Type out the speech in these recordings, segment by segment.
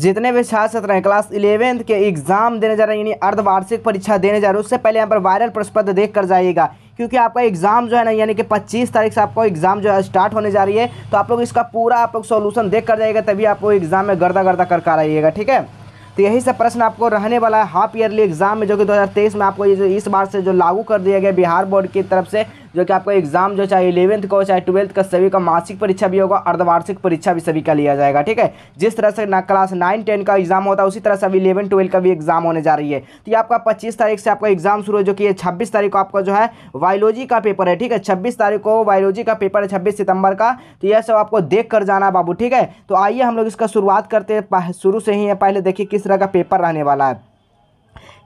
जितने भी छात्र छात्र हैं क्लास इलेवेंथ के एग्ज़ाम देने जा रहे हैं यानी अर्धवार्षिक परीक्षा देने जा रहे हैं उससे पहले यहाँ पर वायरल प्रश्नपत्र देख कर जाइएगा क्योंकि आपका एग्ज़ाम जो है ना यानी कि 25 तारीख से आपको एग्ज़ाम जो है स्टार्ट होने जा रही है तो आप लोग इसका पूरा आप लोग सोल्यूशन देख कर जाइएगा तभी आपको एग्ज़ाम में गर्दा गर्दा कर कर आइएगा ठीक है तो यही सब प्रश्न आपको रहने वाला है हाफ ईयरली एग्ज़ाम में जो कि 2023 में आपको ये जो इस बार से जो लागू कर दिया गया बिहार बोर्ड की तरफ से जो कि आपका एग्ज़ाम जो चाहे इलेवंथ का हो चाहे ट्वेल्थ का सभी का मासिक परीक्षा भी होगा अर्धवार्षिक परीक्षा भी सभी का लिया जाएगा ठीक है जिस तरह से क्लास नाइन टेन का एग्ज़ाम होता है उसी तरह से अभी इलेवन ट्वेल्व का भी एग्ज़ाम होने जा रही है तो ये आपका पच्चीस तारीख से आपका एग्ज़ाम शुरू हो जो कि ये छब्बीस तारीख को आपका जो है बायोलॉजी का पेपर है ठीक है छब्बीस तारीख को बायोलॉजी का पेपर है छब्बीस सितंबर का तो यह सब आपको देख कर जाना बाबू ठीक है तो आइए हम लोग इसका शुरुआत करते हैं शुरू से ही है पहले देखिए किस तरह का पेपर रहने वाला है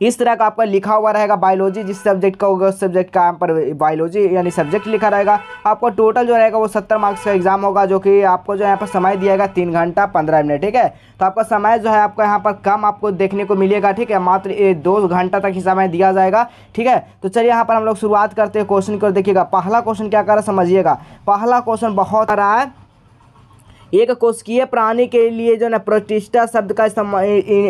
इस तरह का आपका लिखा हुआ रहेगा बायोलॉजी जिस सब्जेक्ट का होगा उस सब्जेक्ट का यहाँ पर बायोलॉजी यानी सब्जेक्ट लिखा रहेगा आपको टोटल जो रहेगा वो सत्तर मार्क्स का एग्जाम होगा जो कि आपको जो यहाँ पर समय दिया गया तीन घंटा पंद्रह मिनट ठीक है तो आपका समय जो है आपका यहाँ पर कम आपको देखने को मिलेगा ठीक है मात्र दो घंटा तक ही समय दिया जाएगा ठीक है तो चलिए यहाँ पर हम लोग शुरुआत करते हैं क्वेश्चन को देखिएगा पहला क्वेश्चन क्या कर समझिएगा पहला क्वेश्चन बहुत आ रहा है एक कोशिकीय प्राणी के लिए जो ना प्रतिष्ठा शब्द का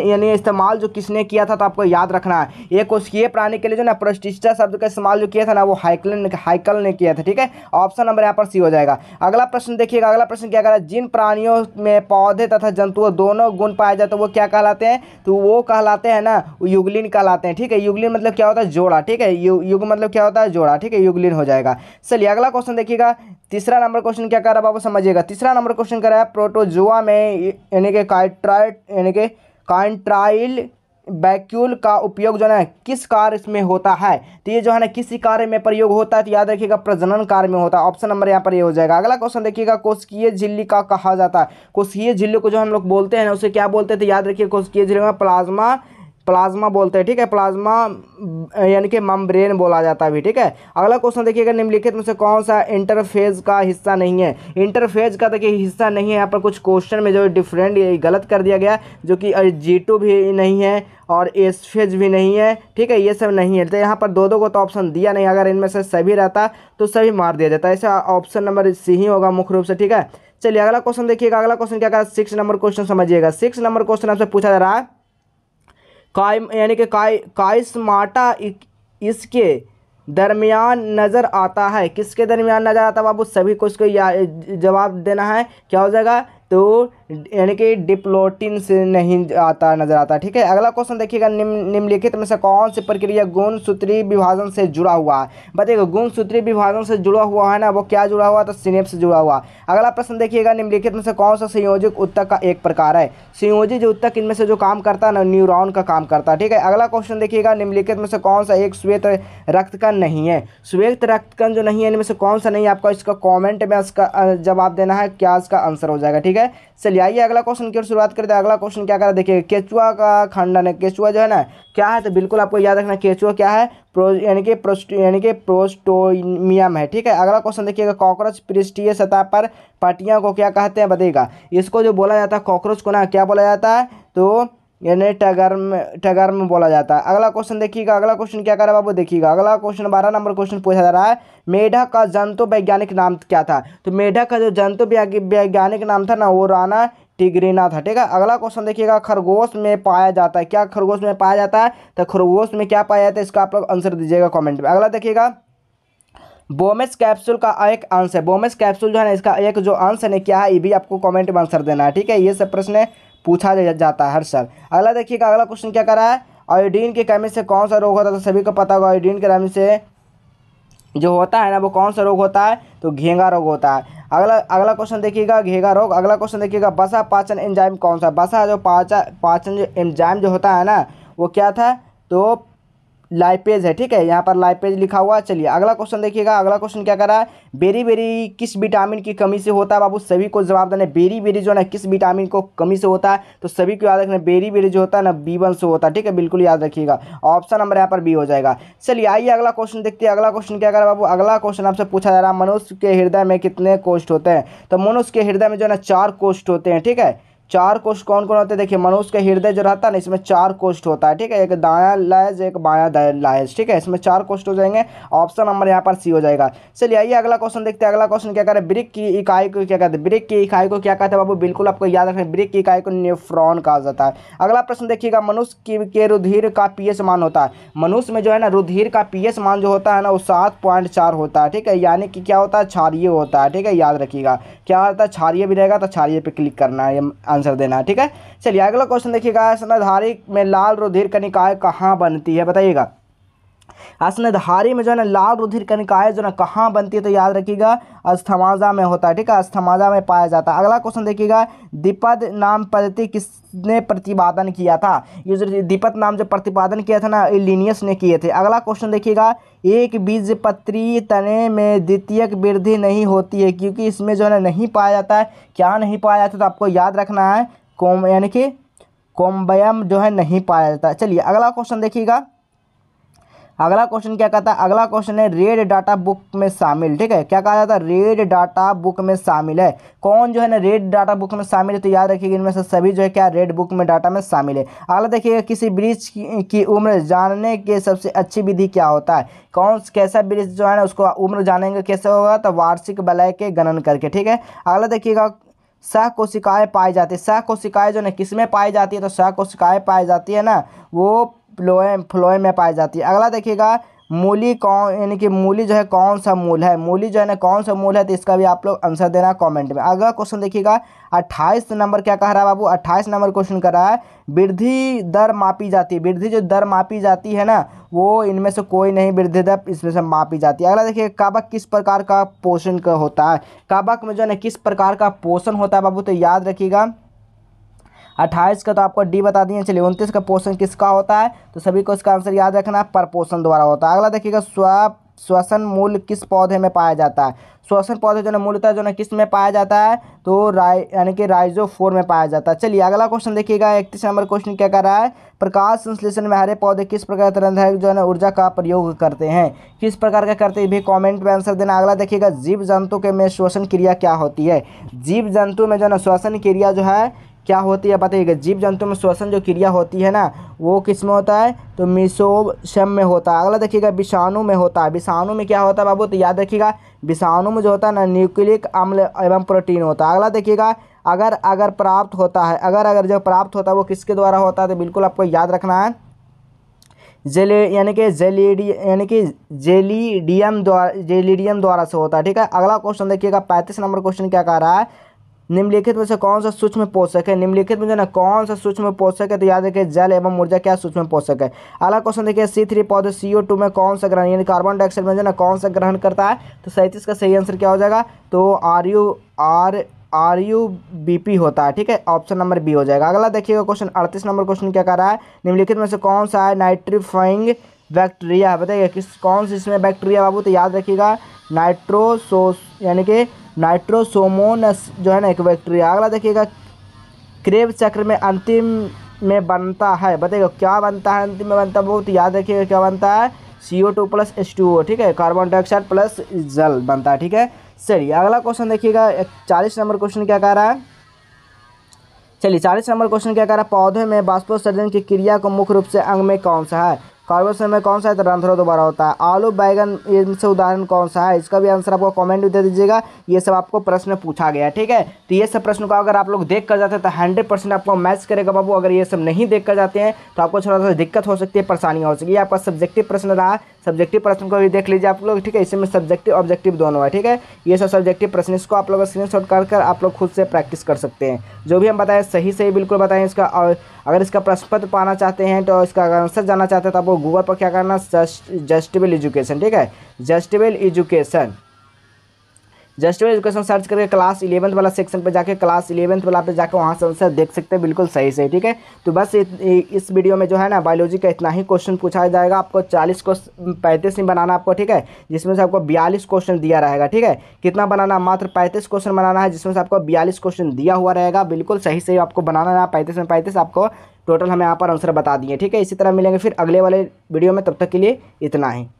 यानी इस्तेमाल जो किसने किया था तो आपको याद रखना है एक कोशिकीय प्राणी के लिए जो ना प्रतिष्ठा शब्द का इस्तेमाल जो किया था ना वो हाइकल हाइकल ने किया था ठीक है ऑप्शन नंबर यहाँ पर सी हो जाएगा अगला प्रश्न देखिएगा अगला प्रश्न क्या कह रहा है जिन प्राणियों में पौधे तथा जंतुओं दोनों गुण पाए जाते हैं तो वो क्या कहलाते हैं तो वो कहलाते हैं ना युगलिन कहलाते हैं ठीक है युगलिन मतलब क्या होता है जोड़ा ठीक है युग मतलब क्या होता है जोड़ा ठीक है युगलिन हो जाएगा चलिए अगला क्वेश्चन देखिएगा तीसरा नंबर क्वेश्चन क्या कर रहा है बाबू समझिएगा तीसरा नंबर क्वेश्चन कराया प्रोटोजुआ में यानी कि काइट्राइट यानी कि काइंट्राइल बैक्यूल का उपयोग जो है ना किस कार्य में होता है तो ये जो है ना किसी कार्य में प्रयोग होता है तो याद रखिएगा प्रजनन कार्य में होता है ऑप्शन नंबर यहाँ पर ये हो जाएगा अगला क्वेश्चन देखिएगा कोशकीय झिल्ली का कहा जाता है कोशकीय झिल्ली को जो हम लोग बोलते हैं उसे क्या बोलते हैं तो याद रखिए कोशकीय झिल्ली में प्लाज्मा प्लाज्मा बोलते हैं ठीक है प्लाज्मा यानी कि मम्ब्रेन बोला जाता है भी ठीक है अगला क्वेश्चन देखिएगा निम्नलिखित में से कौन सा इंटरफेज का हिस्सा नहीं है इंटरफेज का देखिए हिस्सा नहीं है यहाँ पर कुछ क्वेश्चन में जो डिफरेंट गलत कर दिया गया जो कि जी भी नहीं है और एस फेज भी नहीं है ठीक है ये सब नहीं है तो यहाँ पर दो दो को तो ऑप्शन दिया नहीं अगर इनमें से सभी रहता तो सभी मार दिया जाता ऐसा ऑप्शन नंबर सी ही होगा मुख्य रूप से ठीक है चलिए अगला क्वेश्चन देखिएगा अगला क्वेश्चन क्या कहा सिक्स नंबर क्वेश्चन समझिएगा सिक्स नंबर क्वेश्चन आपसे पूछा जा रहा है काय यानी कि काय कायस्माटा इसके दरमियान नज़र आता है किसके दरमियान नज़र आता है बाबू सभी को इसको जवाब देना है क्या हो जाएगा तो यानी कि डिप्लोटिन से नहीं आता नजर आता ठीक है अगला क्वेश्चन देखिएगा निम, निम्नलिखित में से कौन सी प्रक्रिया गुण सूत्री विभाजन से जुड़ा हुआ है बताइएगा गुण सूत्री विभाजन से जुड़ा हुआ है ना वो क्या जुड़ा हुआ तो सिनेप से जुड़ा हुआ अगला प्रश्न देखिएगा निम्नलिखित में से कौन सा संयोजक उत्तक का एक प्रकार है संयोजित उत्तक इनमें से जो काम करता है ना न्यूरोन का काम करता है ठीक है अगला क्वेश्चन देखिएगा निम्नलिखित में से कौन सा एक श्वेत रक्तकण नहीं है श्वेत रक्तकन जो नहीं है इनमें से कौन सा नहीं है आपका इसका कॉमेंट में इसका जवाब देना है क्या इसका आंसर हो जाएगा ठीक है है चलिए आइए अगला क्वेश्चन की ओर शुरुआत करते हैं अगला क्वेश्चन क्या करा देखिए केचुआ का खंडन है केचुआ जो है ना क्या है तो बिल्कुल आपको याद रखना केचुआ क्या है प्रो यानी कि प्रोस्ट यानी कि प्रोस्टोमियम है ठीक है अगला क्वेश्चन देखिएगा कॉकरोच पृष्ठीय सतह पर पटियाँ को क्या कहते हैं बताइएगा इसको जो बोला जाता है कॉकरोच को ना क्या बोला जाता है तो यानी टगर में टगर में बोला जाता है अगला क्वेश्चन देखिएगा अगला क्वेश्चन क्या करा बाबू देखिएगा अगला क्वेश्चन बारह नंबर क्वेश्चन पूछा जा रहा है मेढक का जंतु वैज्ञानिक नाम क्या था तो मेढक का जो जंतु वैज्ञानिक नाम था ना वो राना टिगरीना था ठीक है अगला क्वेश्चन देखिएगा खरगोश में पाया जाता है क्या खरगोश में पाया जाता है तो खरगोश में क्या पाया जाता है इसका आप लोग आंसर दीजिएगा कॉमेंट में अगला देखिएगा बोमेस कैप्सूल का एक आंसर बोमेस कैप्सूल जो है ना इसका एक जो आंसर है क्या है ये भी आपको कॉमेंट में आंसर देना है ठीक है ये सब प्रश्न है पूछा जाता है हर साल अगला देखिएगा अगला क्वेश्चन क्या करा है आयोडीन के कमी से कौन सा रोग होता है तो सभी को पता होगा आयोडीन के कमी से जो होता है ना वो कौन सा रोग होता है तो घेंगा रोग होता है अगला अगला क्वेश्चन देखिएगा घेगा रोग अगला क्वेश्चन देखिएगा बसा पाचन एंजाइम कौन सा बसा जो पाचा पाचन जो एंजाइम जो होता है ना वो क्या था तो लाइपेज है ठीक है यहाँ पर लाइपेज लिखा हुआ है चलिए अगला क्वेश्चन देखिएगा अगला क्वेश्चन क्या कर रहा है बेरी बेरी किस विटामिन की कमी से होता है बाबू सभी को जवाब देना बेरी बेरी जो है ना किस विटामिन को कमी से होता है तो सभी को याद रखना बेरी बेरी जो होता है ना बी वन से होता है ठीक है बिल्कुल याद रखिएगा ऑप्शन नंबर यहाँ पर बी हो जाएगा चलिए आइए अगला क्वेश्चन देखते हैं अगला क्वेश्चन क्या कर बाबू अगला क्वेश्चन आपसे पूछा जा रहा है मनुष्य के हृदय में कितने कोष्ट होते हैं तो मनुष्य के हृदय में जो है ना चार कोष्ट होते हैं ठीक है चार कोष्ठ कौन कौन होते हैं देखिए मनुष्य का हृदय जो रहता है ना इसमें चार कोष्ठ होता है ठीक है एक दाया लायज एक बाया लायज ठीक है इसमें चार कोष्ठ हो जाएंगे ऑप्शन नंबर यहाँ पर सी हो जाएगा चलिए आइए अगला क्वेश्चन देखते हैं अगला क्वेश्चन क्या करें ब्रिक की इकाई को क्या कहते हैं ब्रिक की इकाई को क्या कहते हैं बाबू बिल्कुल आपको याद रखें ब्रिक की इकाई को न्यूफ्रॉन कहा जाता है अगला प्रश्न देखिएगा मनुष्य के रुधिर का पी मान होता है मनुष्य में जो है ना रुधिर का पी मान जो होता है ना वो सात पॉइंट चार होता है ठीक है यानी कि क्या होता है क्षारिय होता है ठीक है याद रखिएगा क्या होता है क्षारिय भी रहेगा तो क्षारिय पर क्लिक करना है आंसर देना है ठीक है चलिए अगला क्वेश्चन देखिएगा स्नाधारिक में लाल रुधिर कनिकाय कहाँ बनती है बताइएगा अस्नधारी में जो है ना लाल रुधिर कणिका है जो ना कहाँ बनती है तो याद रखिएगा अस्थमाजा में होता है ठीक है अस्थमाजा में पाया जाता है अगला क्वेश्चन देखिएगा दीपद नाम पद्धति किसने प्रतिपादन किया था ये जो दीपद नाम जो प्रतिपादन किया था ना लिनियस ने किए थे अगला क्वेश्चन देखिएगा एक बीज पत्री तने में द्वितीयक वृद्धि नहीं होती है क्योंकि इसमें जो है ना नहीं पाया जाता है क्या नहीं पाया जाता तो आपको याद रखना है कोम यानी कि कोम्बयम जो है नहीं पाया जाता चलिए अगला क्वेश्चन देखिएगा अगला क्वेश्चन क्या कहता है अगला क्वेश्चन है रेड डाटा बुक में शामिल ठीक है क्या कहा जाता है रेड डाटा बुक में शामिल है कौन जो है ना रेड डाटा बुक में शामिल है तो याद रखिएगा इनमें से सभी जो है क्या रेड बुक में डाटा में शामिल है अगला देखिएगा किसी ब्रिज की, उम्र जानने के सबसे अच्छी विधि क्या होता है कौन कैसा ब्रिज जो है ना उसको उम्र जानेंगे कैसे होगा तो वार्षिक बलय के गणन करके ठीक है अगला देखिएगा सह कोशिकाएँ पाई जाती है सह कोशिकाएँ जो है किस में पाई जाती है तो सह कोशिकाएँ पाई जाती है ना वो फ्लोएम फ्लोएम में पाई जाती है अगला देखिएगा मूली कौन यानी कि मूली जो है कौन सा मूल है मूली जो है ना कौन सा मूल है तो इसका भी आप लोग आंसर देना कमेंट में अगला क्वेश्चन देखिएगा 28 नंबर क्या कह रहा है बाबू 28 नंबर क्वेश्चन कर रहा है वृद्धि दर मापी जाती है वृद्धि जो दर मापी जाती है ना वो इनमें से कोई नहीं वृद्धि दर इसमें से मापी जाती है अगला देखिए कबक किस प्रकार का पोषण का होता है कबक में जो है ना किस प्रकार का पोषण होता है बाबू तो याद रखिएगा अट्ठाईस का तो आपको डी बता दिए चलिए उनतीस का पोषण किसका होता है तो सभी को इसका आंसर याद रखना है परपोषण द्वारा होता है अगला देखिएगा स्व श्वसन मूल किस पौधे में पाया जाता है श्वसन पौधे जो ना मूल जो है जो ना किस में पाया जाता है तो राय यानी कि राइजो फोर में पाया जाता है चलिए अगला क्वेश्चन देखिएगा इकतीस नंबर क्वेश्चन क्या कर रहा है प्रकाश संश्लेषण में हरे पौधे किस प्रकार तरह जो है ना ऊर्जा का प्रयोग करते हैं किस प्रकार का करते हैं भी कमेंट में आंसर देना अगला देखिएगा जीव जंतु के में श्वसन क्रिया क्या होती है जीव जंतु में जो है ना श्वसन क्रिया जो है क्या होती है बताइएगा जीव जंतु में श्वसन जो क्रिया होती है ना वो किस में होता है तो मिसोशम में होता है अगला देखिएगा विषाणु में होता है विषाणु में क्या होता है बाबू तो याद रखिएगा विषाणु में जो होता है ना न्यूक्लिक अम्ल एवं प्रोटीन होता है अगला देखिएगा अगर अगर प्राप्त होता है अगर अगर जो प्राप्त होता है वो किसके द्वारा होता है तो बिल्कुल आपको याद रखना है जेले यानी कि जेलीडी यानी कि जेलीडियम द्वारा जेलीडियम द्वारा से होता है ठीक है अगला क्वेश्चन देखिएगा पैंतीस नंबर क्वेश्चन क्या कह रहा है निम्नलिखित में से कौन सा सूक्ष्म पोषक है निम्नलिखित में जो ना कौन सा सूक्ष्म पोषक है तो याद रखिए जल एवं ऊर्जा क्या सूक्ष्म पोषक है अगला क्वेश्चन देखिए सी थ्री पौधे सी ओ टू में कौन सा ग्रहण यानी कार्बन डाइऑक्साइड में जो ना कौन सा ग्रहण करता है तो सैंतीस का सही आंसर क्या हो जाएगा तो R U R R U B P होता है ठीक है ऑप्शन नंबर बी हो जाएगा अगला देखिएगा क्वेश्चन अड़तीस नंबर क्वेश्चन क्या कर रहा है निम्नलिखित में से कौन सा है नाइट्रीफाइंग बैक्टीरिया बताइए किस कौन सी इसमें बैक्टीरिया बाबू तो याद रखिएगा नाइट्रोसोस यानी कि नाइट्रोसोमोनस जो है ना एक बैक्टीरिया अगला देखिएगा क्रेब चक्र में अंतिम में बनता है बताइएगा क्या बनता है अंतिम में बनता है बहुत याद रखिएगा क्या बनता है C O two plus H two O ठीक है कार्बन डाइऑक्साइड प्लस जल बनता है ठीक है चलिए अगला क्वेश्चन देखिएगा चालीस नंबर क्वेश्चन क्या कह रहा है चलिए चालीस नंबर क्वेश्चन क्या कह रहा है पौधे में वाष्पोत्सर्जन की क्रिया को मुख्य रूप से अंग में कौन सा है कार्बोस में कौन सा तरंथरो दोबारा होता है आलू बैगन इनसे उदाहरण कौन सा है इसका भी आंसर आपको कमेंट में दे दीजिएगा ये सब आपको प्रश्न पूछा गया ठीक है तो ये सब प्रश्न को अगर आप लोग देख कर जाते हैं तो हंड्रेड परसेंट आपको मैच करेगा बाबू अगर ये सब नहीं देख कर जाते हैं तो आपको थोड़ा सा दिक्कत हो सकती है परेशानी हो सकती है आपका सब्जेक्टिव प्रश्न रहा सब्जेक्टिव प्रश्न को भी देख लीजिए आप लोग ठीक है इसमें सब्जेक्टिव ऑब्जेक्टिव दोनों है ठीक है ये सब सब्जेक्टिव प्रश्न इसको आप लोग स्क्रीन शॉट कर आप लोग खुद से प्रैक्टिस कर सकते हैं जो भी हम बताएं सही सही बिल्कुल बताएं इसका अगर इसका प्रश्नपत्र पाना चाहते हैं तो इसका आंसर जानना चाहते हैं तो आपको गूगल पर क्या करना जस्टिबल एजुकेशन ठीक है जस्टिबल education just way education search करके क्लास इलेवंथ वाला सेक्शन पर जाके क्लास इलेवंथ वाला पे जाकर वहाँ से आंसर देख सकते हैं बिल्कुल सही से ठीक है तो बस इस वीडियो में जो है ना बायोलॉजी का इतना ही क्वेश्चन पूछा जाएगा आपको चालीस क्वेश्चन पैंतीस में बनाना आपको ठीक है जिसमें से आपको बयालीस क्वेश्चन दिया रहेगा ठीक है कितना बनाना मात्र पैंतीस क्वेश्चन बनाना है जिसमें से आपको बयालीस क्वेश्चन दिया हुआ रहेगा बिल्कुल सही सही आपको बनाना है पैंतीस में पैंतीस आपको टोटल हमें यहाँ पर आंसर बता दिए ठीक है इसी तरह मिलेंगे फिर अगले वाले वीडियो में तब तक के लिए इतना ही